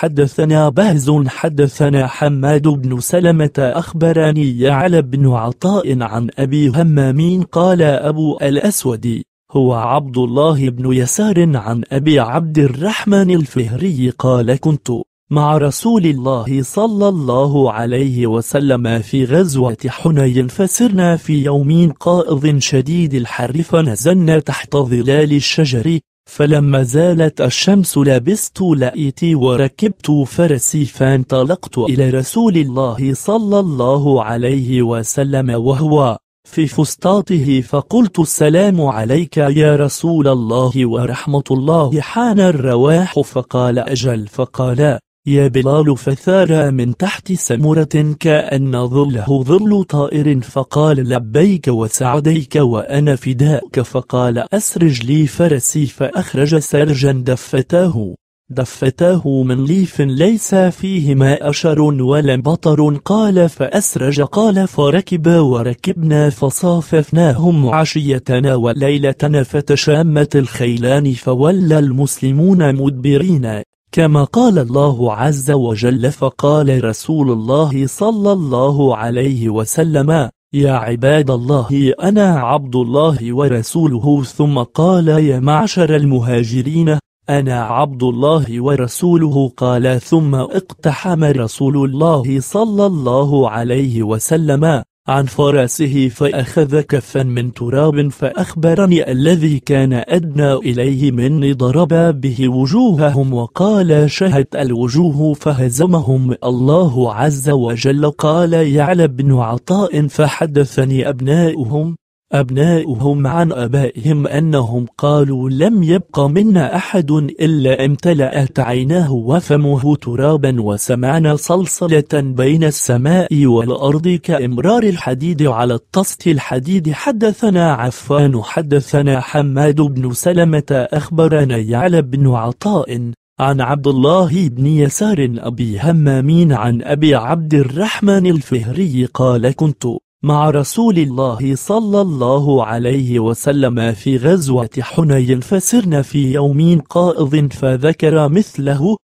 حدثنا بهز حدثنا حماد بن سلمة أخبرني يعلى بن عطاء عن أبي همام قال أبو الأسود هو عبد الله بن يسار عن أبي عبد الرحمن الفهري قال كنت مع رسول الله صلى الله عليه وسلم في غزوة حنين فسرنا في يوم قائض شديد الحر فنزلنا تحت ظلال الشجر فلما زالت الشمس لبست لأيتي وركبت فرسي فانطلقت إلى رسول الله صلى الله عليه وسلم وهو في فسطاطه فقلت السلام عليك يا رسول الله ورحمة الله حان الرواح فقال أجل فقال يا بلال فثار من تحت سمرة كأن ظله ظل طائر فقال لبيك وسعديك وأنا فداك فقال أسرج لي فرسي فأخرج سرجا دفتاه دفتاه من ليف ليس فيهما أشر ولا بطر قال فأسرج قال فركب وركبنا فصاففناهم عشيتنا وليلتنا فتشامت الخيلان فولى المسلمون مدبرين كما قال الله عز وجل فقال رسول الله صلى الله عليه وسلم يا عباد الله أنا عبد الله ورسوله ثم قال يا معشر المهاجرين أنا عبد الله ورسوله قال ثم اقتحم رسول الله صلى الله عليه وسلم عن فرسه فأخذ كفا من تراب فأخبرني الذي كان أدنى إليه مني ضرب به وجوههم وقال شهت الوجوه فهزمهم الله عز وجل قال يعلى بن عطاء فحدثني أبناؤهم أبناؤهم عن أبائهم أنهم قالوا لم يبق منا أحد إلا امتلأت عيناه وفمه ترابا وسمعنا صلصلة بين السماء والأرض كإمرار الحديد على الطست الحديد حدثنا عفان حدثنا حماد بن سلمة أخبرنا يعلى بن عطاء عن عبد الله بن يسار أبي همامين عن أبي عبد الرحمن الفهري قال كنت مع رسول الله صلى الله عليه وسلم في غزوة حنين فسرنا في يوم قائض فذكر مثله